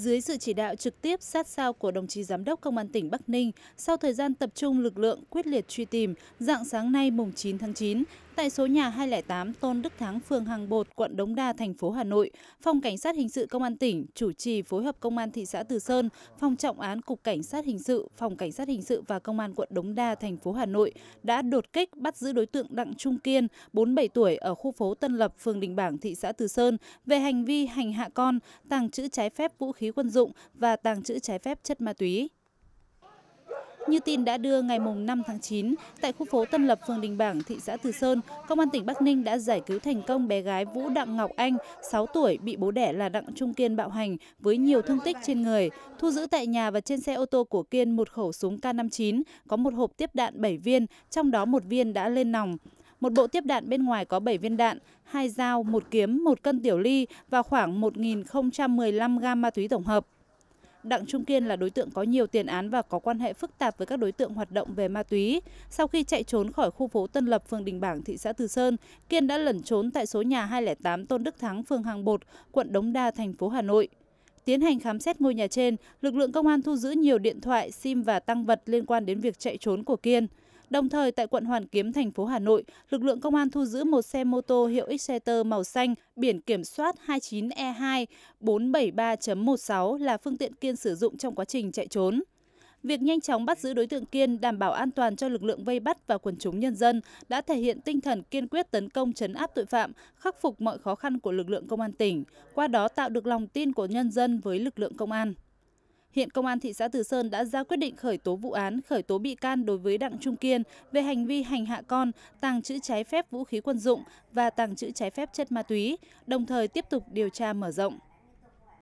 Dưới sự chỉ đạo trực tiếp sát sao của đồng chí Giám đốc Công an tỉnh Bắc Ninh, sau thời gian tập trung lực lượng quyết liệt truy tìm, dạng sáng nay mùng 9 tháng 9, Tại số nhà 208 Tôn Đức Thắng, phường Hàng Bột, quận Đống Đa, thành phố Hà Nội, Phòng Cảnh sát Hình sự Công an tỉnh chủ trì phối hợp Công an thị xã Từ Sơn, Phòng Trọng án Cục Cảnh sát Hình sự, Phòng Cảnh sát Hình sự và Công an quận Đống Đa, thành phố Hà Nội đã đột kích bắt giữ đối tượng Đặng Trung Kiên, 47 tuổi ở khu phố Tân Lập, phường Đình Bảng, thị xã Từ Sơn về hành vi hành hạ con, tàng trữ trái phép vũ khí quân dụng và tàng trữ trái phép chất ma túy. Như tin đã đưa ngày 5 tháng 9, tại khu phố Tân Lập, phường Đình Bảng, thị xã Từ Sơn, Công an tỉnh Bắc Ninh đã giải cứu thành công bé gái Vũ Đặng Ngọc Anh, 6 tuổi, bị bố đẻ là Đặng Trung Kiên bạo hành với nhiều thương tích trên người. Thu giữ tại nhà và trên xe ô tô của Kiên một khẩu súng K59, có một hộp tiếp đạn 7 viên, trong đó một viên đã lên nòng một bộ tiếp đạn bên ngoài có 7 viên đạn, hai dao, một kiếm, một cân tiểu ly và khoảng 1.015 gam ma túy tổng hợp. Đặng Trung Kiên là đối tượng có nhiều tiền án và có quan hệ phức tạp với các đối tượng hoạt động về ma túy. Sau khi chạy trốn khỏi khu phố Tân Lập, phường Đình Bảng, thị xã Từ Sơn, Kiên đã lẩn trốn tại số nhà 208 Tôn Đức Thắng, phường Hàng Bột, quận Đống Đa, thành phố Hà Nội. Tiến hành khám xét ngôi nhà trên, lực lượng công an thu giữ nhiều điện thoại, sim và tăng vật liên quan đến việc chạy trốn của Kiên. Đồng thời tại quận Hoàn Kiếm, thành phố Hà Nội, lực lượng công an thu giữ một xe mô tô hiệu Exciter màu xanh biển kiểm soát 29E2 473.16 là phương tiện Kiên sử dụng trong quá trình chạy trốn. Việc nhanh chóng bắt giữ đối tượng Kiên đảm bảo an toàn cho lực lượng vây bắt và quần chúng nhân dân đã thể hiện tinh thần kiên quyết tấn công chấn áp tội phạm, khắc phục mọi khó khăn của lực lượng công an tỉnh, qua đó tạo được lòng tin của nhân dân với lực lượng công an. Hiện Công an thị xã Từ Sơn đã ra quyết định khởi tố vụ án, khởi tố bị can đối với Đặng Trung Kiên về hành vi hành hạ con, tàng trữ trái phép vũ khí quân dụng và tàng trữ trái phép chất ma túy, đồng thời tiếp tục điều tra mở rộng.